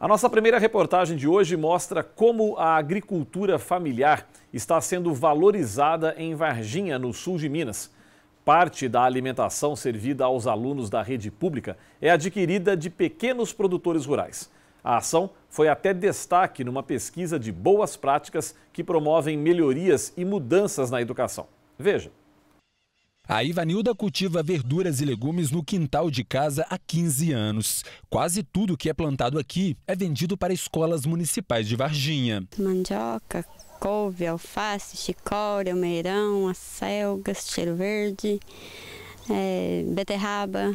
A nossa primeira reportagem de hoje mostra como a agricultura familiar está sendo valorizada em Varginha, no sul de Minas. Parte da alimentação servida aos alunos da rede pública é adquirida de pequenos produtores rurais. A ação foi até destaque numa pesquisa de boas práticas que promovem melhorias e mudanças na educação. Veja. A Ivanilda cultiva verduras e legumes no quintal de casa há 15 anos. Quase tudo que é plantado aqui é vendido para escolas municipais de Varginha. Mandioca, couve, alface, chicória, almeirão, acelgas, cheiro verde, é, beterraba,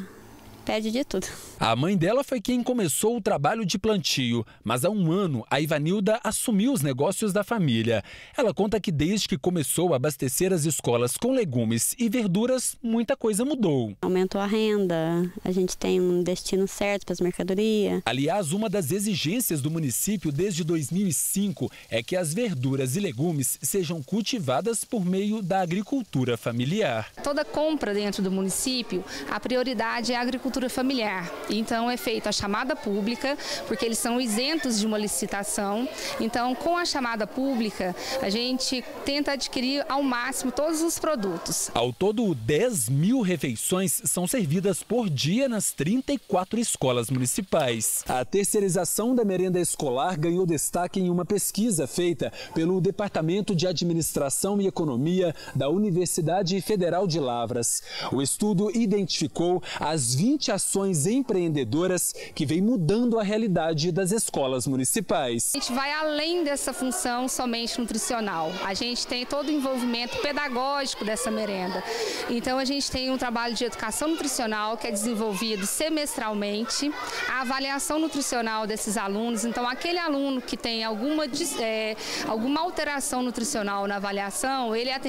pede de tudo. A mãe dela foi quem começou o trabalho de plantio, mas há um ano a Ivanilda assumiu os negócios da família. Ela conta que desde que começou a abastecer as escolas com legumes e verduras, muita coisa mudou. Aumentou a renda, a gente tem um destino certo para as mercadorias. Aliás, uma das exigências do município desde 2005 é que as verduras e legumes sejam cultivadas por meio da agricultura familiar. Toda compra dentro do município, a prioridade é a agricultura agricultura familiar. Então é feita a chamada pública, porque eles são isentos de uma licitação. Então, com a chamada pública, a gente tenta adquirir ao máximo todos os produtos. Ao todo, 10 mil refeições são servidas por dia nas 34 escolas municipais. A terceirização da merenda escolar ganhou destaque em uma pesquisa feita pelo Departamento de Administração e Economia da Universidade Federal de Lavras. O estudo identificou as 20 20 ações empreendedoras que vem mudando a realidade das escolas municipais. A gente vai além dessa função somente nutricional. A gente tem todo o envolvimento pedagógico dessa merenda. Então a gente tem um trabalho de educação nutricional que é desenvolvido semestralmente, a avaliação nutricional desses alunos. Então aquele aluno que tem alguma, é, alguma alteração nutricional na avaliação, ele é,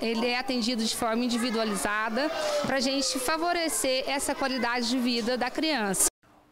ele é atendido de forma individualizada para a gente favorecer essa qualidade qualidade de vida da criança.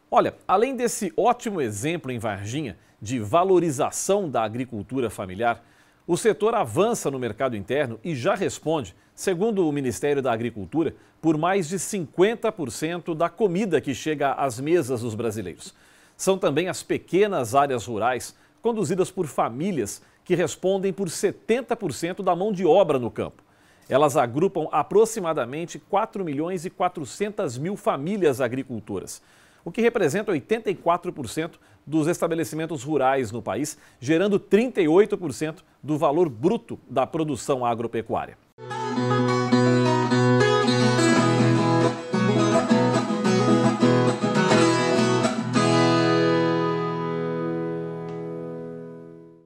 Olha, além desse ótimo exemplo em Varginha de valorização da agricultura familiar, o setor avança no mercado interno e já responde, segundo o Ministério da Agricultura, por mais de 50% da comida que chega às mesas dos brasileiros. São também as pequenas áreas rurais, conduzidas por famílias, que respondem por 70% da mão de obra no campo. Elas agrupam aproximadamente 4 milhões e 400 mil famílias agricultoras, o que representa 84% dos estabelecimentos rurais no país, gerando 38% do valor bruto da produção agropecuária.